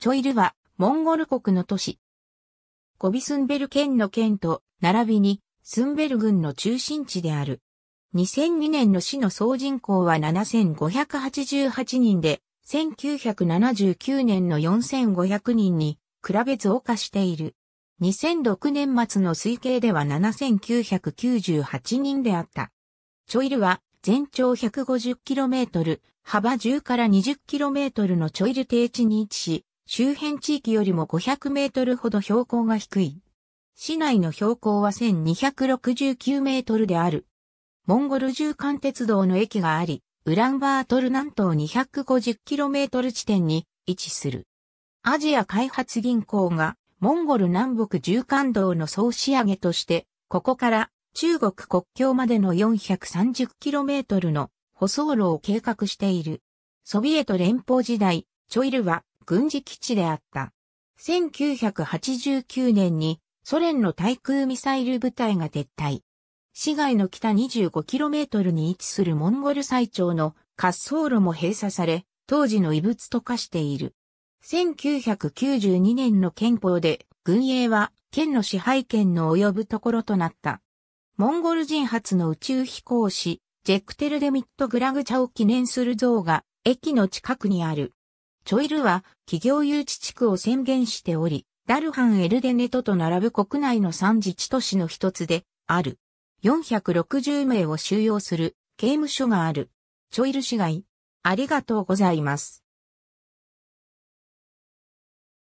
チョイルは、モンゴル国の都市。ゴビスンベル県の県と、並びに、スンベル郡の中心地である。2002年の市の総人口は7588人で、1979年の4500人に比べ増加している。2006年末の推計では7998人であった。チョイルは全長 150km、幅10から 20km のチョイル低地に位置し、周辺地域よりも500メートルほど標高が低い。市内の標高は1269メートルである。モンゴル縦貫鉄道の駅があり、ウランバートル南東2 5 0トル地点に位置する。アジア開発銀行がモンゴル南北縦貫道の総仕上げとして、ここから中国国境までの4 3 0トルの舗装路を計画している。ソビエト連邦時代、チョイルは軍事基地であった。1989年にソ連の対空ミサイル部隊が撤退。市街の北 25km に位置するモンゴル最長の滑走路も閉鎖され、当時の遺物と化している。1992年の憲法で軍営は県の支配権の及ぶところとなった。モンゴル人初の宇宙飛行士、ジェクテルデミット・グラグチャを記念する像が駅の近くにある。チョイルは企業誘致地区を宣言しており、ダルハン・エルデネトと並ぶ国内の3自治都市の一つである。460名を収容する刑務所がある。チョイル市街。ありがとうございます。